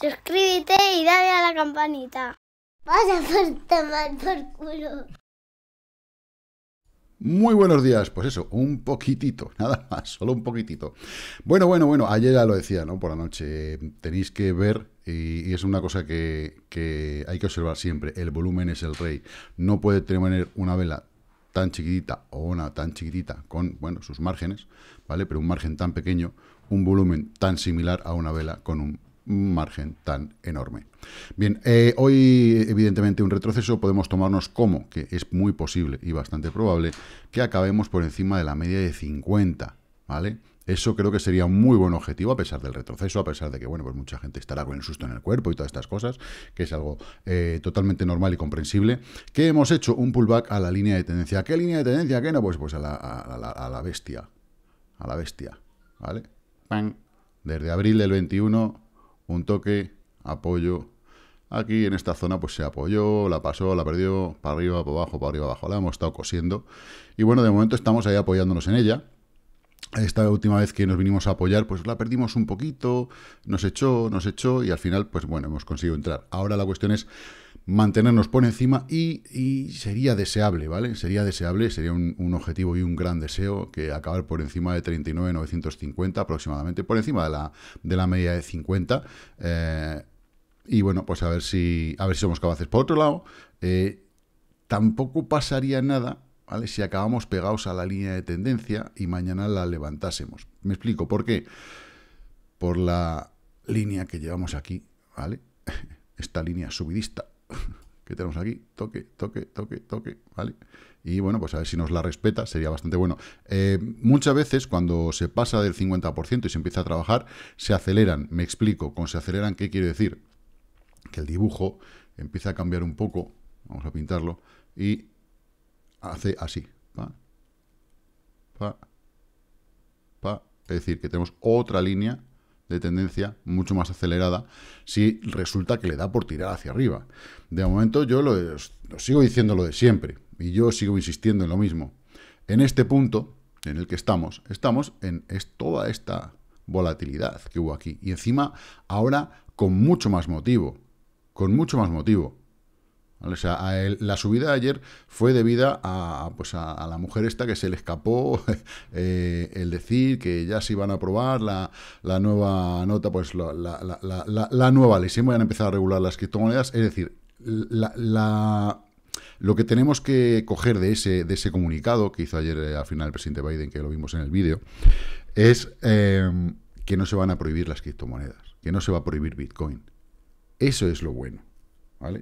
Suscríbete y dale a la campanita. Vaya por tomar por culo. Muy buenos días, pues eso, un poquitito, nada más, solo un poquitito. Bueno, bueno, bueno, ayer ya lo decía, ¿no? Por la noche tenéis que ver, y, es una cosa que, que, hay que observar siempre, el volumen es el rey. No puede tener una vela tan chiquitita o una tan chiquitita con, bueno, sus márgenes, ¿vale? Pero un margen tan pequeño, un volumen tan similar a una vela con un margen tan enorme. Bien, eh, hoy evidentemente un retroceso podemos tomarnos como que es muy posible y bastante probable que acabemos por encima de la media de 50, ¿vale? Eso creo que sería un muy buen objetivo a pesar del retroceso, a pesar de que, bueno, pues mucha gente estará con el susto en el cuerpo y todas estas cosas, que es algo eh, totalmente normal y comprensible, que hemos hecho un pullback a la línea de tendencia. ¿Qué línea de tendencia? ¿Qué no? Pues, pues a, la, bestia, a la bestia, ¿vale? Pan. Desde abril del 21 un toque, apoyo. Aquí en esta zona pues se apoyó, la pasó, la perdió, para arriba, para abajo, para arriba, para abajo. La hemos estado cosiendo. Y bueno, de momento estamos ahí apoyándonos en ella. Esta última vez que nos vinimos a apoyar, pues la perdimos un poquito, nos echó, nos echó y al final, pues bueno, hemos conseguido entrar. Ahora la cuestión es mantenernos por encima y, sería deseable, ¿vale? Sería deseable, sería un, objetivo y un gran deseo que acabar por encima de 39.950 aproximadamente, por encima de la, de la media de 50. Eh, y bueno, pues a ver si, a ver si somos capaces. Por otro lado, eh, tampoco pasaría nada si acabamos pegados a la línea de tendencia y mañana la levantásemos. Me explico, ¿por qué? Por la línea que llevamos aquí, ¿vale? Esta línea subidista que tenemos aquí, toque, toque, toque, toque, ¿vale? Y bueno, pues a ver si nos la respeta, sería bastante bueno. Eh, muchas veces cuando se pasa del 50% y se empieza a trabajar, se aceleran, me explico, con se aceleran, ¿qué quiere decir? Que el dibujo empieza a cambiar un poco, vamos a pintarlo, y hace así. Es decir, que tenemos otra línea de tendencia mucho más acelerada si resulta que le da por tirar hacia arriba. De momento yo lo, sigo diciendo lo de siempre y yo sigo insistiendo en lo mismo. En este punto en el que estamos, estamos en es toda esta volatilidad que hubo aquí y encima ahora con mucho más motivo, con mucho más motivo la subida ayer fue debida a, pues a, la mujer esta que se le escapó eh, el decir que ya se iban a aprobar la, nueva nota, pues la, nueva ley. Se van a empezar a regular las criptomonedas. Es decir, lo que tenemos que coger de ese, de ese comunicado que hizo ayer eh, al final el presidente Biden, que lo vimos en el vídeo, es em, que no se van a prohibir las criptomonedas, que no se va a prohibir Bitcoin. Eso es lo bueno.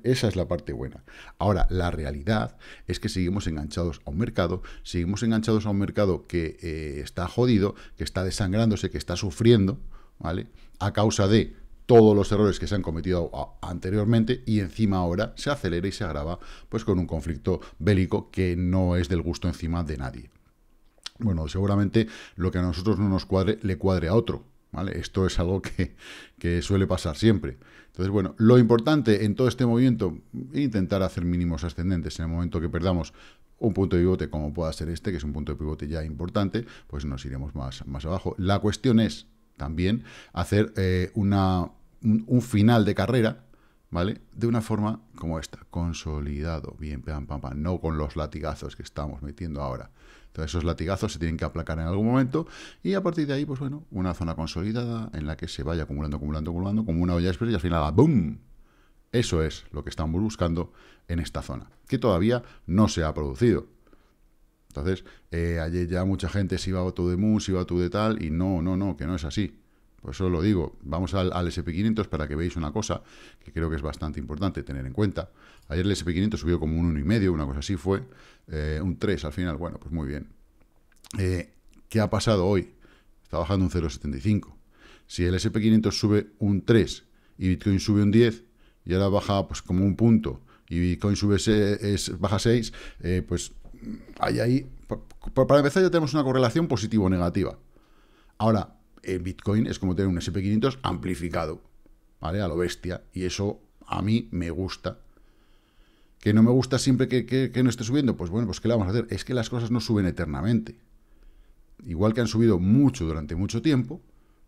Esa es la parte buena. Ahora, la realidad es que seguimos enganchados a un mercado, seguimos enganchados a un mercado que eh, está jodido, que está desangrándose, que está sufriendo, ¿vale? A causa de todos los errores que se han cometido anteriormente y encima ahora se acelera y se agrava pues con un conflicto bélico que no es del gusto encima de nadie. Bueno, seguramente lo que a nosotros no nos cuadre le cuadre a otro, esto es algo que, suele pasar siempre. Entonces, bueno, lo importante en todo este movimiento, intentar hacer mínimos ascendentes en el momento que perdamos un punto de pivote como pueda ser este, que es un punto de pivote ya importante, pues nos iremos más, más abajo. La cuestión es también hacer eh, una, un, final de carrera, ¿vale? De una forma como esta, consolidado, bien, pam, pam, no con los latigazos que estamos metiendo ahora. Entonces esos latigazos se tienen que aplacar en algún momento y a partir de ahí, pues bueno, una zona consolidada en la que se vaya acumulando, acumulando, acumulando, como una olla express y al final, ¡ah, ¡boom! Eso es lo que estamos buscando en esta zona, que todavía no se ha producido. Entonces, eh, ayer ya mucha gente se iba a de Moon, se iba a de tal, y no, no, no, que no es así. Por eso lo digo, vamos al, SP500 para que veáis una cosa que creo que es bastante importante tener en cuenta. Ayer el SP500 subió como un 1,5, una cosa así fue, eh, un 3 al final, bueno, pues muy bien. Eh, ¿qué ha pasado hoy? Está bajando un 0,75. Si el SP500 sube un 3 y Bitcoin sube un 10 y ahora baja pues como un punto y Bitcoin sube baja 6, eh, pues hay ahí... Para empezar ya tenemos una correlación positivo-negativa. Ahora, en Bitcoin es como tener un SP500 amplificado, ¿vale? A lo bestia. Y eso a mí me gusta. ¿Que no me gusta siempre que, que no esté subiendo? Pues bueno, pues ¿qué le vamos a hacer? Es que las cosas no suben eternamente igual que han subido mucho durante mucho tiempo,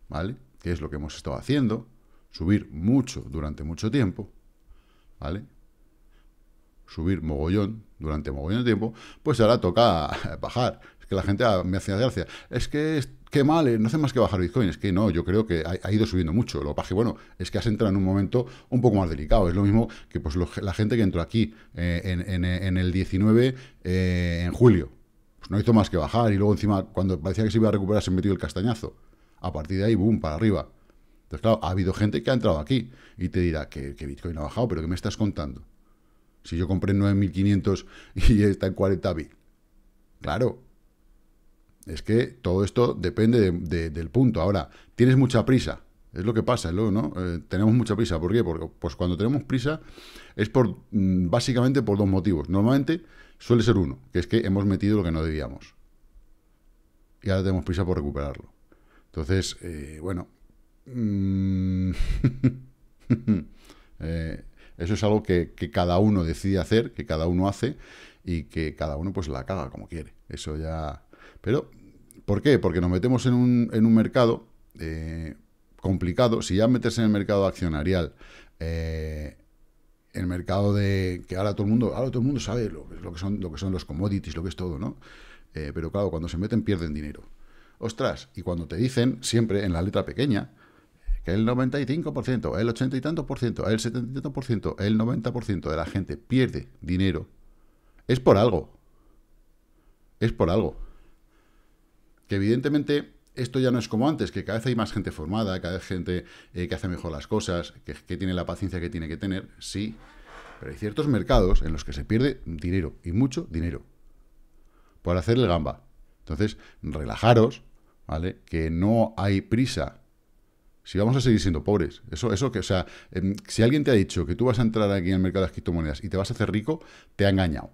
¿vale? Que es lo que hemos estado haciendo, subir mucho durante mucho tiempo, ¿vale? Subir mogollón durante mogollón de tiempo, pues ahora toca bajar. Es que la gente me hace gracia. Es que qué mal, eh, no hace más que bajar Bitcoin. Es que no, yo creo que ha, ido subiendo mucho. Lo que bueno, es que has entrado en un momento un poco más delicado. Es lo mismo que pues la gente que entró aquí eh, en, el 19 eh, en julio, pues no hizo más que bajar y luego encima, cuando parecía que se iba a recuperar, se metió el castañazo. A partir de ahí, boom, para arriba. Entonces, claro, ha habido gente que ha entrado aquí y te dirá que, Bitcoin ha bajado, pero ¿qué me estás contando? Si yo compré 9.500 y está en 40.000. Claro. Es que todo esto depende del punto. Ahora, tienes mucha prisa. Es lo que pasa, luego, ¿no? Eh, tenemos mucha prisa. ¿Por qué? Porque pues cuando tenemos prisa es por mm, básicamente por dos motivos. Normalmente suele ser uno, que es que hemos metido lo que no debíamos. Y ahora tenemos prisa por recuperarlo. Entonces, eh, bueno, mm, eh, eso es algo que, cada uno decide hacer, que cada uno hace y que cada uno pues la caga como quiere. Eso ya... Pero, ¿por qué? Porque nos metemos en un, mercado eh, complicado. Si ya meterse en el mercado accionarial el mercado de que ahora todo el mundo, ahora todo el mundo sabe lo, que son lo que son los commodities, lo que es todo, ¿no? Eh, pero claro, cuando se meten pierden dinero. Ostras, y cuando te dicen siempre en la letra pequeña que el 95%, el 80 y tanto por ciento, el 70 y tanto por ciento, el 90 por ciento de la gente pierde dinero, es por algo. Es por algo. Que evidentemente esto ya no es como antes, que cada vez hay más gente formada, cada vez gente eh, que hace mejor las cosas, que, tiene la paciencia que tiene que tener, sí, pero hay ciertos mercados en los que se pierde dinero, y mucho dinero, por el gamba. Entonces, relajaros, ¿vale? Que no hay prisa. Si vamos a seguir siendo pobres, eso, eso que, o sea, em, si alguien te ha dicho que tú vas a entrar aquí en el mercado de las criptomonedas y te vas a hacer rico, te ha engañado,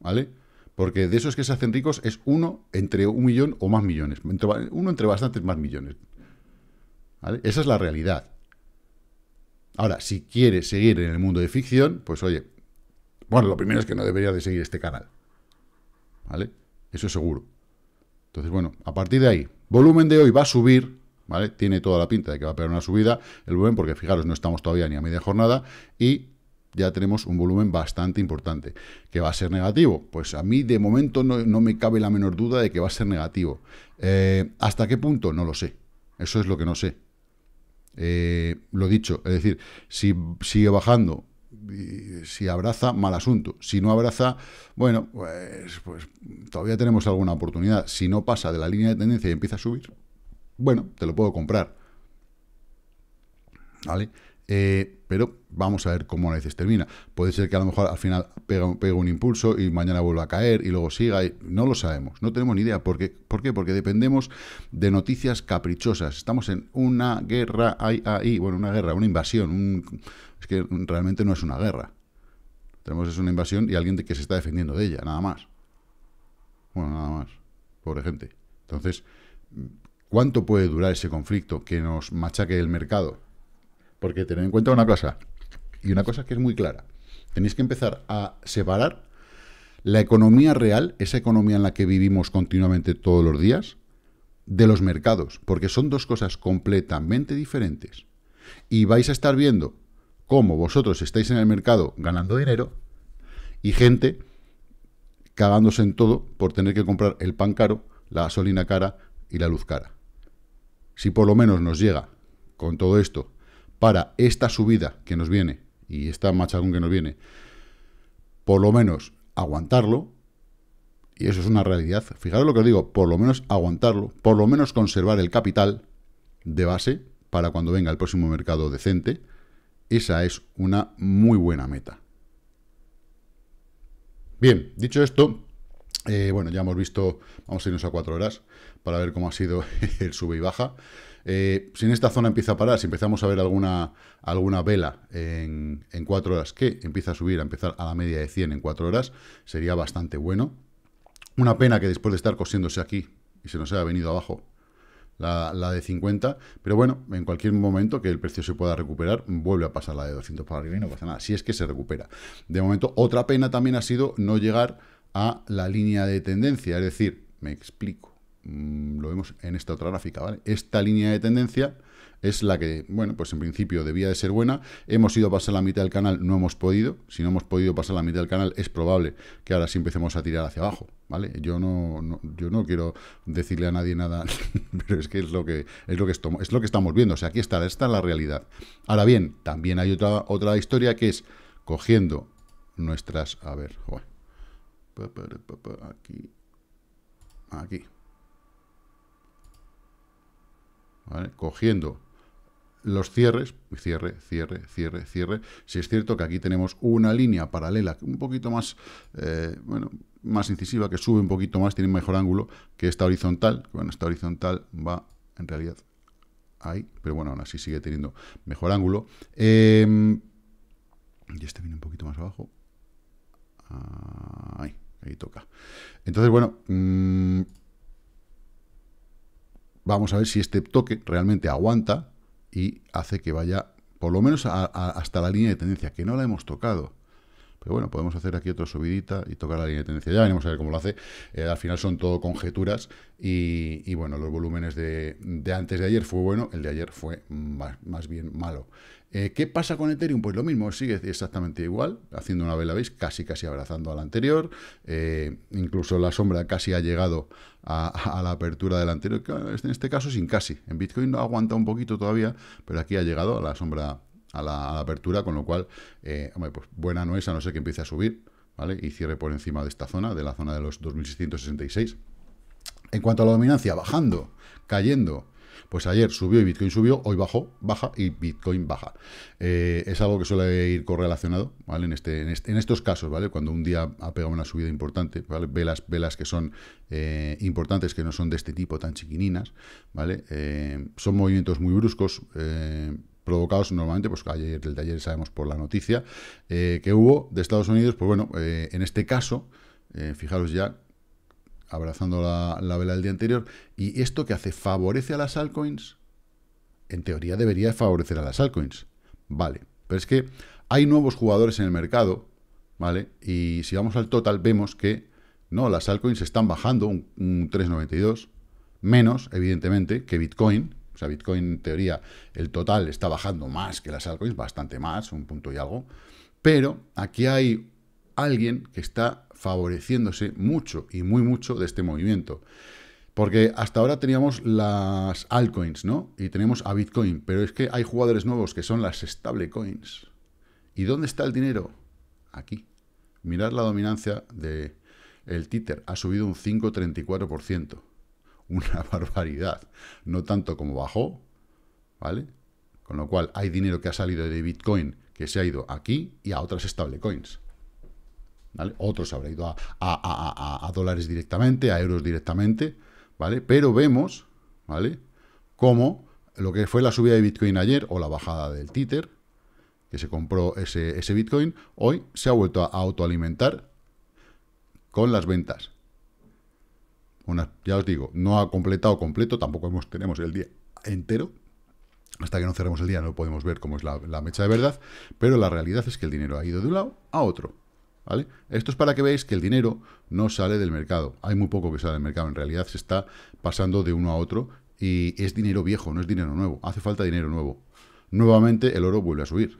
¿vale? Porque de esos que se hacen ricos es uno entre un millón o más millones. uno entre bastantes más millones. ¿Vale? Esa es la realidad. Ahora, si quieres seguir en el mundo de ficción, pues oye, bueno, lo primero es que no debería de seguir este canal. ¿Vale? Eso es seguro. Entonces, bueno, a partir de ahí, volumen de hoy va a subir, ¿vale? Tiene toda la pinta de que va a haber una subida, el volumen, porque fijaros, no estamos todavía ni a media jornada, y ya tenemos un volumen bastante importante. ¿Que va a ser negativo? Pues a mí de momento no, me cabe la menor duda de que va a ser negativo. Eh, ¿Hasta qué punto? No lo sé. Eso es lo que no sé. Eh, lo dicho, es decir, si sigue bajando, si abraza, mal asunto. Si no abraza, bueno, pues, pues todavía tenemos alguna oportunidad. Si no pasa de la línea de tendencia y empieza a subir, bueno, te lo puedo comprar. ¿Vale? Eh, pero vamos a ver cómo a veces termina. Puede ser que a lo mejor al final pega, un impulso y mañana vuelva a caer y luego siga. Y no lo sabemos, no tenemos ni idea. ¿Por qué? ¿Por qué? Porque dependemos de noticias caprichosas. Estamos en una guerra, ahí, ahí. bueno, una guerra, una invasión. es que realmente no es una guerra. Tenemos es una invasión y alguien que se está defendiendo de ella, nada más. Bueno, nada más. Pobre gente. Entonces, ¿cuánto puede durar ese conflicto que nos machaque el mercado? Porque tened en cuenta una cosa, y una cosa que es muy clara. Tenéis que empezar a separar la economía real, esa economía en la que vivimos continuamente todos los días, de los mercados, porque son dos cosas completamente diferentes. Y vais a estar viendo cómo vosotros estáis en el mercado ganando dinero y gente cagándose en todo por tener que comprar el pan caro, la gasolina cara y la luz cara. Si por lo menos nos llega con todo esto para esta subida que nos viene y esta machacón que nos viene, por lo menos aguantarlo, y eso es una realidad, fijaros lo que os digo, por lo menos aguantarlo, por lo menos conservar el capital de base para cuando venga el próximo mercado decente, esa es una muy buena meta. Bien, dicho esto, eh, bueno, ya hemos visto, vamos a irnos a 4 horas para ver cómo ha sido el sube y baja. Eh, si en esta zona empieza a parar, si empezamos a ver alguna, alguna vela en, en 4 horas que empieza a subir, a empezar a la media de 100 en 4 horas, sería bastante bueno. Una pena que después de estar cosiéndose aquí y se nos haya venido abajo la, la, de 50, pero bueno, en cualquier momento que el precio se pueda recuperar, vuelve a pasar la de 200 para arriba y no pasa nada, si es que se recupera. De momento, otra pena también ha sido no llegar a la línea de tendencia. Es decir, me explico, mm, lo vemos en esta otra gráfica, ¿vale? Esta línea de tendencia es la que, bueno, pues en principio debía de ser buena. Hemos ido a pasar la mitad del canal, no hemos podido. Si no hemos podido pasar la mitad del canal, es probable que ahora sí empecemos a tirar hacia abajo, ¿vale? Yo no, yo no quiero decirle a nadie nada, pero es que es lo que es lo que estamos, viendo. O sea, aquí está, esta es la realidad. Ahora bien, también hay otra, otra historia que es cogiendo nuestras. A ver, bueno Aquí. Ah, aquí. Cogiendo los cierres, cierre, cierre, cierre, cierre. Si es cierto que aquí tenemos una línea paralela un poquito más, eh, bueno, más incisiva, que sube un poquito más, tiene mejor ángulo que esta horizontal. Bueno, esta horizontal va en realidad ahí, pero bueno, aún así sigue teniendo mejor ángulo. Em, y este viene un poquito más abajo. Ahí. Ahí toca. Entonces, bueno, mm, vamos a ver si este toque realmente aguanta y hace que vaya, por lo menos hasta la línea de tendencia, que no la hemos tocado. Pero bueno, podemos hacer aquí otra subidita y tocar la línea de tendencia. Ya veremos a ver cómo lo hace. Eh, al final son todo conjeturas y, bueno, los volúmenes de, antes de ayer fue bueno, el de ayer fue más bien malo. Eh, ¿Qué pasa con Ethereum? Pues lo mismo, sigue exactamente igual, haciendo una vela, veis, casi casi abrazando a la anterior, eh, incluso la sombra casi ha llegado a, la apertura del anterior, en este caso sin casi, en Bitcoin no aguanta un poquito todavía, pero aquí ha llegado a la sombra, a la, apertura, con lo cual, eh, pues buena no es, a no ser que empiece a subir, ¿vale? Y cierre por encima de esta zona, de la zona de los 2666. En cuanto a la dominancia, bajando, cayendo, pues ayer subió y Bitcoin subió, hoy bajó, baja y Bitcoin baja. Eh, es algo que suele ir correlacionado, ¿vale? Este, en, este, en, estos casos, ¿vale? Cuando un día ha pegado una subida importante, ¿vale? Velas, velas que son eh, importantes, que no son de este tipo tan chiquininas, ¿vale? Eh, son movimientos muy bruscos provocados normalmente, pues ayer, el taller sabemos por la noticia que hubo de Estados Unidos, pues bueno, en este caso, fijaros ya abrazando la, vela del día anterior. ¿Y esto que hace? ¿Favorece a las altcoins? En teoría debería favorecer a las altcoins. Vale, pero es que hay nuevos jugadores en el mercado, ¿vale? Y si vamos al total vemos que, no, las altcoins están bajando un, un 3,92, menos, evidentemente, que Bitcoin. O sea, Bitcoin, en teoría, el total está bajando más que las altcoins, bastante más, un punto y algo. Pero aquí hay alguien que está favoreciéndose mucho y muy mucho de este movimiento. Porque hasta ahora teníamos las altcoins, ¿no? Y tenemos a Bitcoin, pero es que hay jugadores nuevos que son las stablecoins. ¿Y dónde está el dinero? Aquí. Mirad la dominancia de el títer, ha subido un 5,34%. Una barbaridad. No tanto como bajó, ¿vale? Con lo cual hay dinero que ha salido de Bitcoin que se ha ido aquí y a otras stablecoins. Otros habrá ido a, dólares directamente, a euros directamente, ¿vale? Pero vemos, ¿vale? Cómo lo que fue la subida de Bitcoin ayer o la bajada del títer, que se compró ese, Bitcoin, hoy se ha vuelto a autoalimentar con las ventas. ya os digo, no ha completado completo, tampoco hemos, tenemos el día entero, hasta que no cerremos el día no podemos ver cómo es la, mecha de verdad, pero la realidad es que el dinero ha ido de un lado a otro. Esto es para que veáis que el dinero no sale del mercado. Hay muy poco que sale del mercado. En realidad se está pasando de uno a otro y es dinero viejo, no es dinero nuevo. Hace falta dinero nuevo. Nuevamente el oro vuelve a subir.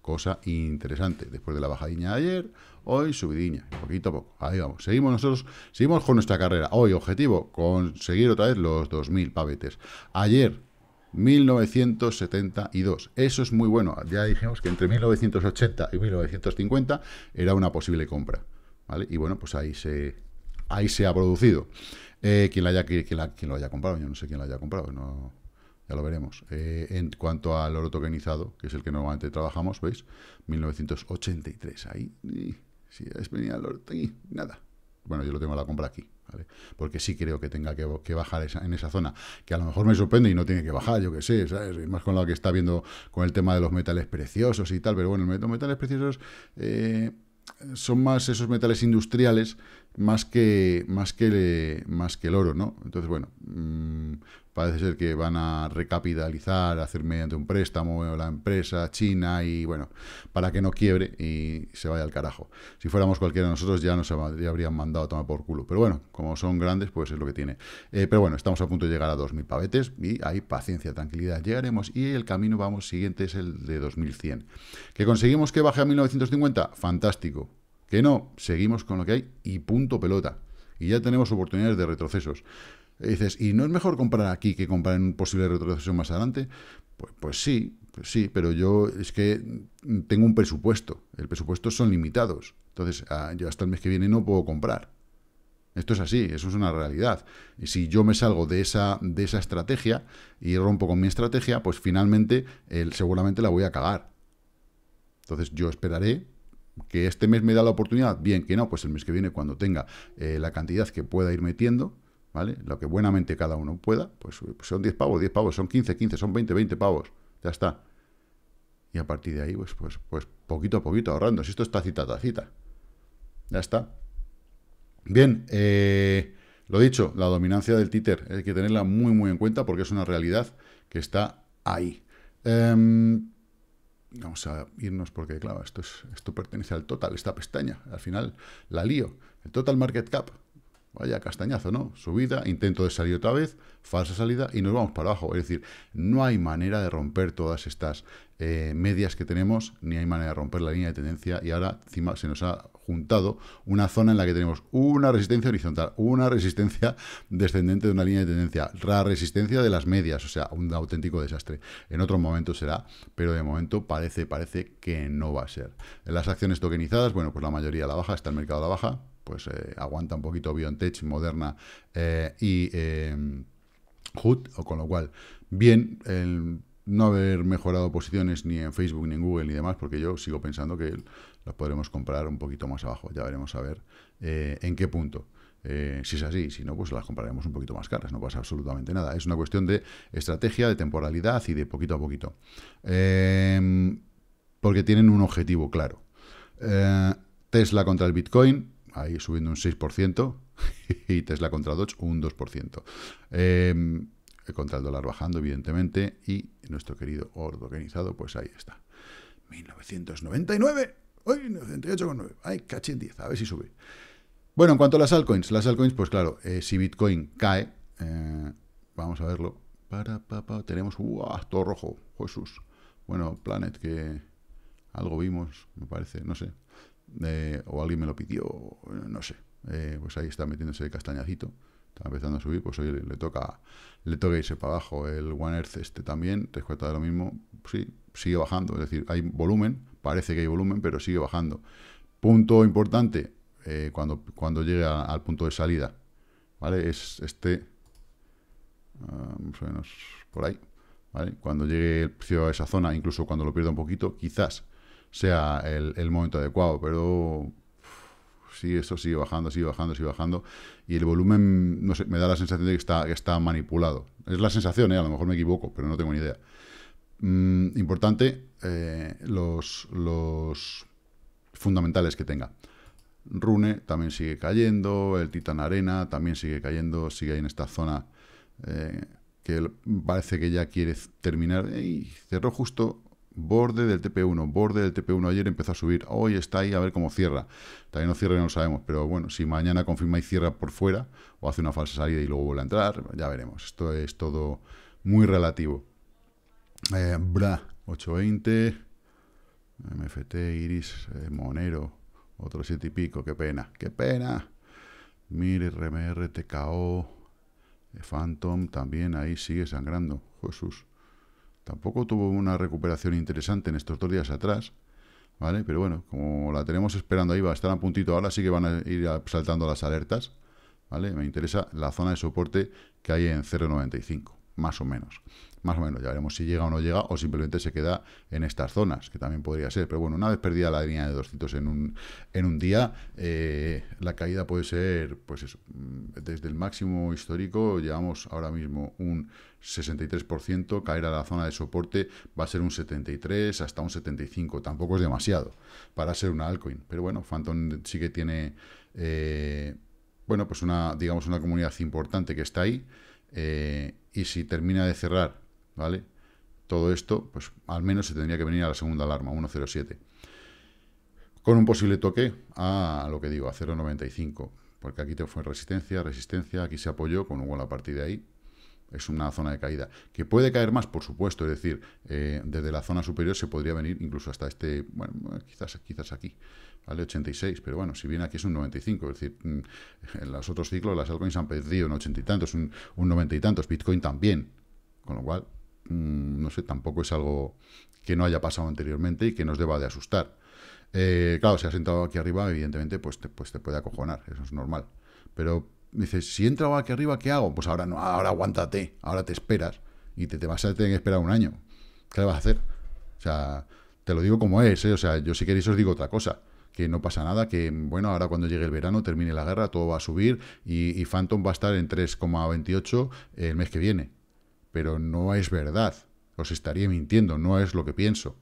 Cosa interesante. Después de la bajadilla de ayer, hoy subidiña, poquito a poco. Ahí vamos. Seguimos nosotros, seguimos con nuestra carrera. Hoy objetivo, conseguir otra vez los 2.000 pavetes. Ayer 1972. Eso es muy bueno. Ya dijimos que entre 1980 y 1950 era una posible compra. ¿vale? Y bueno, pues ahí se, ahí se ha producido. Eh, quien, haya, lo haya comprado, yo no sé quién lo haya comprado, no, ya lo veremos. Eh, en cuanto al oro tokenizado, que es el que normalmente trabajamos, ¿veis? 1983, ahí, y, si es venía el oro, nada. Bueno, yo lo tengo a la compra aquí, porque sí creo que tenga que, bajar en esa zona, que a lo mejor me sorprende y no tiene que bajar, yo qué sé, ¿sabes? más con lo que está viendo con el tema de los metales preciosos y tal, pero bueno, los metales preciosos... Eh, son más esos metales industriales más que más que más que el oro, ¿no? Entonces, bueno, mm, parece ser que van a recapitalizar, hacer mediante un préstamo la empresa china y bueno, para que no quiebre y se vaya al carajo. Si fuéramos cualquiera de nosotros ya nos habrían mandado a tomar por culo. Pero bueno, como son grandes, pues es lo que tiene. Eh, pero bueno, estamos a punto de llegar a 2.000 pavetes y hay paciencia, tranquilidad, llegaremos. Y el camino, vamos, siguiente es el de 2.100. ¿Que conseguimos que baje a 1.950? Fantástico. Que no, seguimos con lo que hay y punto pelota. Y ya tenemos oportunidades de retrocesos. Y dices, ¿y no es mejor comprar aquí que comprar en un posible retroceso más adelante? Pues, pues sí, pues sí, pero yo es que tengo un presupuesto. El presupuesto son limitados. Entonces, ah, yo hasta el mes que viene no puedo comprar. Esto es así, eso es una realidad. Y si yo me salgo de esa, de esa estrategia y rompo con mi estrategia, pues finalmente seguramente la voy a cagar. Entonces yo esperaré que este mes me da la oportunidad. Bien, que no, pues el mes que viene cuando tenga eh, la cantidad que pueda ir metiendo, lo que buenamente cada uno pueda, pues son 10 pavos, 10 pavos, son 15, 15, son 20, 20 pavos, ya está. Y a partir de ahí, pues, pues, pues poquito a poquito ahorrando. Si esto está cita a cita Ya está. Bien, eh, lo dicho, la dominancia del títer hay que tenerla muy, muy en cuenta porque es una realidad que está ahí. Em, vamos a irnos porque, claro, esto, es, esto pertenece al total, esta pestaña. Al final la lío. El total market cap, Vaya castañazo, ¿no? Subida, intento de salir otra vez, falsa salida y nos vamos para abajo. Es decir, no hay manera de romper todas estas eh, medias que tenemos, ni hay manera de romper la línea de tendencia y ahora encima se nos ha juntado una zona en la que tenemos una resistencia horizontal, una resistencia descendente de una línea de tendencia, la resistencia de las medias, o sea, un auténtico desastre. En otro momento será, pero de momento parece, parece que no va a ser. Las acciones tokenizadas, bueno, pues la mayoría la baja, está el mercado a la baja, pues eh, aguanta un poquito BioNTech, Moderna eh, y em, HUD, o con lo cual, bien, no haber mejorado posiciones ni en Facebook, ni en Google, ni demás, porque yo sigo pensando que las podremos comprar un poquito más abajo, ya veremos a ver eh, en qué punto. si es así, si no, pues las compraremos un poquito más caras, no pasa absolutamente nada. Es una cuestión de estrategia, de temporalidad y de poquito a poquito. Em, porque tienen un objetivo claro. Tesla contra el Bitcoin, ahí subiendo un 6%, y Tesla contra Dodge un 2%. Em, contra el dólar bajando, evidentemente, y nuestro querido ordo organizado, pues ahí está. 1999, hoy 98,9, ay, en 10, a ver si sube. Bueno, en cuanto a las altcoins, las altcoins, pues claro, eh, si Bitcoin cae, eh, vamos a verlo, para, para, tenemos, uah, todo rojo, Jesús. Bueno, Planet, que algo vimos, me parece, no sé, eh, o alguien me lo pidió, no sé. Eh, pues ahí está metiéndose el castañacito, está empezando a subir, pues hoy le, toca le toca irse para abajo. El One Earth este también, te de lo mismo, sí, sigue bajando, es decir, hay volumen, parece que hay volumen, pero sigue bajando. Punto importante, eh, cuando, cuando llegue al punto de salida, ¿vale? Es este, ah, por ahí, ¿vale? Cuando llegue el precio a esa zona, incluso cuando lo pierda un poquito, quizás sea el, momento adecuado, pero sí, esto sigue bajando, sigue bajando, sigue bajando. Y el volumen, no sé, me da la sensación de que está, que está manipulado. Es la sensación, ¿eh? a lo mejor me equivoco, pero no tengo ni idea. Mm, importante, eh, los, los fundamentales que tenga. Rune también sigue cayendo, el Titan Arena también sigue cayendo, sigue ahí en esta zona eh, que parece que ya quiere terminar. y cerró justo borde del TP1, borde del TP1. Ayer empezó a subir, hoy está ahí, a ver cómo cierra. También no cierra y no lo sabemos, pero bueno, si mañana confirma y cierra por fuera, o hace una falsa salida y luego vuelve a entrar, ya veremos. Esto es todo muy relativo. Eh, bra, 820, MFT, Iris, eh, Monero, otro 7 y pico, qué pena, qué pena. mire RMR, TKO, Phantom, también ahí sigue sangrando, Jesús. Tampoco tuvo una recuperación interesante en estos dos días atrás, ¿vale? Pero bueno, como la tenemos esperando ahí, va a estar a puntito ahora, sí que van a ir saltando las alertas, ¿vale? Me interesa la zona de soporte que hay en 0.95, más o menos más o menos. Ya veremos si llega o no llega, o simplemente se queda en estas zonas, que también podría ser. Pero bueno, una vez perdida la línea de 200 en un, en un día, eh, la caída puede ser, pues eso, mm, desde el máximo histórico, llevamos ahora mismo un 63%, caer a la zona de soporte va a ser un 73 hasta un 75, tampoco es demasiado para ser una altcoin. Pero bueno, Phantom sí que tiene... Eh, bueno, pues una, digamos, una comunidad importante que está ahí, eh, y si termina de cerrar ¿vale? Todo esto, pues al menos se tendría que venir a la segunda alarma, 107. Con un posible toque a lo que digo, a 0,95. Porque aquí te fue resistencia, resistencia, aquí se apoyó, con un gol a partir de ahí es una zona de caída. Que puede caer más, por supuesto, es decir, eh, desde la zona superior se podría venir incluso hasta este, bueno, quizás, quizás aquí, ¿vale? 86, pero bueno, si viene aquí es un 95, es decir, mm, en los otros ciclos las altcoins han perdido un 80 y tantos, un, un 90 y tantos, Bitcoin también, con lo cual Mm, no sé, tampoco es algo que no haya pasado anteriormente y que nos deba de asustar. Eh, claro, si has entrado aquí arriba, evidentemente, pues te, pues te puede acojonar, eso es normal. Pero dices, si he entrado aquí arriba, ¿qué hago? Pues ahora no, ahora aguántate, ahora te esperas y te, vas a tener que esperar un año. ¿Qué le vas a hacer? O sea, te lo digo como es, ¿eh? o sea, yo si queréis os digo otra cosa que no pasa nada, que bueno, ahora cuando llegue el verano, termine la guerra, todo va a subir y, y Phantom va a estar en 3,28 el mes que viene pero no es verdad. Os estaría mintiendo, no es lo que pienso.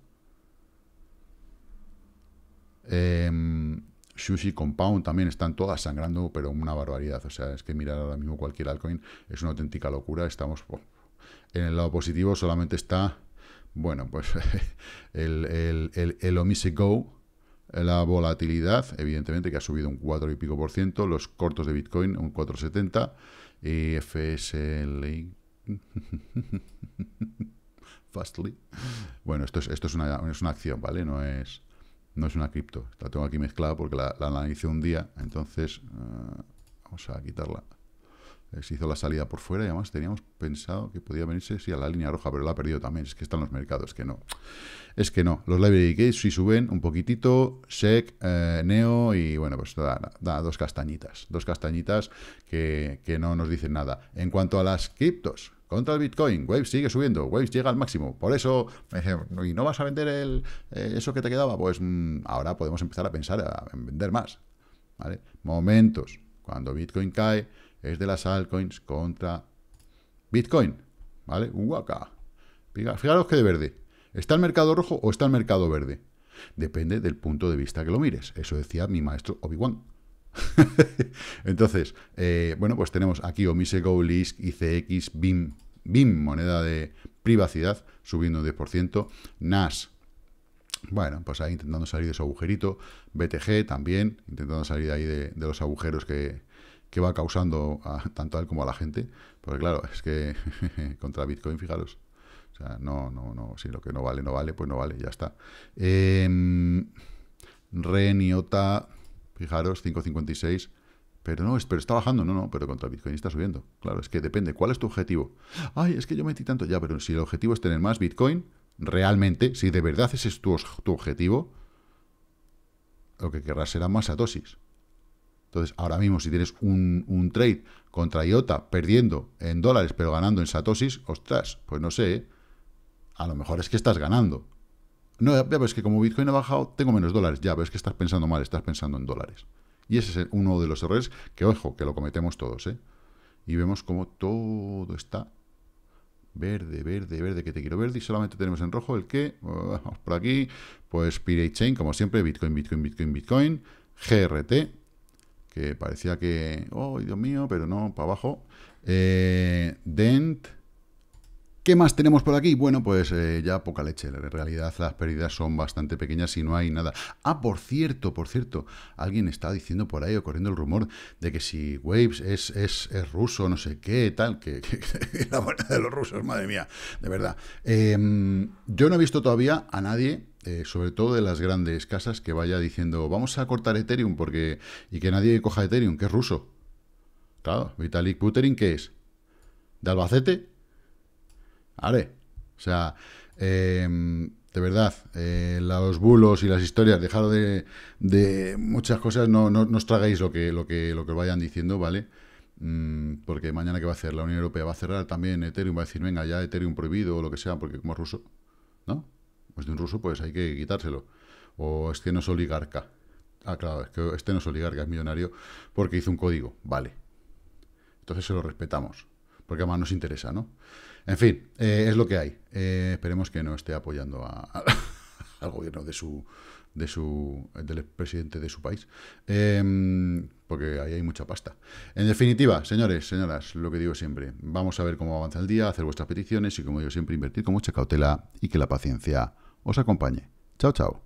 Em, Sushi Compound también están todas sangrando, pero una barbaridad. O sea, es que mirar ahora mismo cualquier altcoin es una auténtica locura. Estamos oh, en el lado positivo, solamente está, bueno, pues el, el, Omise Go, la volatilidad, evidentemente, que ha subido un 4 y pico por ciento, los cortos de Bitcoin un 4,70, Y FSLI, Fastly. Bueno, esto es, esto es una, es una acción, ¿vale? No es, no es una cripto. La tengo aquí mezclada porque la, la analicé un día, entonces eh, vamos a quitarla. Eh, se hizo la salida por fuera y además teníamos pensado que podía venirse sí, a la línea roja, pero la ha perdido también. Es que están los mercados, que no. Es que no. Los library gates sí suben un poquitito, SEC, eh, NEO y bueno, pues da, dos castañitas. Dos castañitas que, que no nos dicen nada. En cuanto a las criptos, contra el Bitcoin, Waves sigue subiendo, Waves llega al máximo. Por eso, ¿y no vas a vender el, eh, eso que te quedaba? Pues mm, ahora podemos empezar a pensar en vender más. Momentos, cuando Bitcoin cae, es de las altcoins contra Bitcoin. ¿Vale? Fijaros que de verde. ¿Está el mercado rojo o está el mercado verde? Depende del punto de vista que lo mires. Eso decía mi maestro Obi-Wan. Entonces, eh, bueno, pues tenemos aquí Omise Go, ICX, BIM, BIM, moneda de privacidad, subiendo un 10%, NAS, bueno, pues ahí intentando salir de su agujerito, BTG también, intentando salir de ahí de, los agujeros que, va causando tanto a él como a la gente, porque claro, es que contra Bitcoin, fijaros, o sea, no, no, no, si lo que no vale, no vale, pues no vale, ya está. Em, Reniota Fijaros, 5.56. Pero no, pero está bajando. No, no, pero contra Bitcoin está subiendo. Claro, es que depende. ¿Cuál es tu objetivo? Ay, es que yo metí tanto. Ya, pero si el objetivo es tener más Bitcoin, realmente, si de verdad ese es tu, objetivo, lo que querrás será más satosis. Entonces, ahora mismo, si tienes un, trade contra IOTA perdiendo en dólares, pero ganando en satosis, ostras, pues no sé. ¿eh? A lo mejor es que estás ganando. No, ya, ves que como Bitcoin ha bajado, tengo menos dólares. Ya, ves que estás pensando mal, estás pensando en dólares. Y ese es uno de los errores que, ojo, que lo cometemos todos, ¿eh? Y vemos como todo está verde, verde, verde, que te quiero verde, y solamente tenemos en rojo el que, oh, vamos por aquí, pues Pirate Chain, como siempre, Bitcoin, Bitcoin, Bitcoin, Bitcoin, GRT, que parecía que, oh, Dios mío, pero no, para abajo, eh, Dent, ¿Qué más tenemos por aquí? Bueno, pues eh, ya poca leche. En realidad las pérdidas son bastante pequeñas y no hay nada. Ah, por cierto, por cierto, alguien está diciendo por ahí o corriendo el rumor de que si Waves es, ruso, no sé qué, tal, que, la moneda de los rusos, madre mía, de verdad. Em, yo no he visto todavía a nadie eh, sobre todo de las grandes casas, que vaya diciendo, vamos a cortar Ethereum porque y que nadie coja Ethereum, que es ruso. Claro, Vitalik Buterin, ¿qué es? ¿De Albacete? vale O sea, em, de verdad, eh, los bulos y las historias, dejad de, muchas cosas, no, no, os tragáis lo que, lo que, lo que os vayan diciendo, ¿vale? Mm, porque mañana, que va a hacer? La Unión Europea va a cerrar también Ethereum, va a decir, venga, ya Ethereum prohibido o lo que sea, porque como es ruso, ¿no? Pues de un ruso, pues hay que quitárselo. O es no es oligarca. Ah, claro, es que este no es oligarca, es millonario, porque hizo un código. Vale. Entonces se lo respetamos porque además nos interesa, ¿no? En fin, eh, es lo que hay. Eh, esperemos que no esté apoyando al gobierno de su, de su, del presidente de su país, em, porque ahí hay mucha pasta. En definitiva, señores, señoras, lo que digo siempre, vamos a ver cómo avanza el día, hacer vuestras peticiones y, como digo siempre, invertir con mucha cautela y que la paciencia os acompañe. Chao, chao.